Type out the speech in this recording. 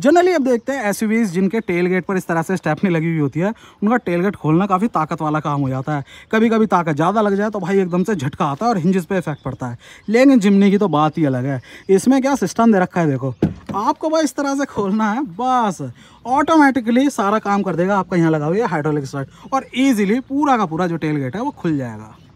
generally अब देखते हैं एस जिनके टेल गेट पर इस तरह से स्टेपनी लगी हुई होती है उनका टेल गेट खोलना काफ़ी ताकत वाला काम हो जाता है कभी कभी ताकत ज़्यादा लग जाए तो भाई एकदम से झटका आता है और हिंजिस पे इफेक्ट पड़ता है लेकिन जिमनी की तो बात ही अलग है इसमें क्या सिस्टम दे रखा है देखो आपको भाई इस तरह से खोलना है बस ऑटोमेटिकली सारा काम कर देगा आपका यहाँ लगा हुआ है हाइड्रोलिक स्टार्ट और ईजिली पूरा का पूरा जो टेल गेट है वो खुल जाएगा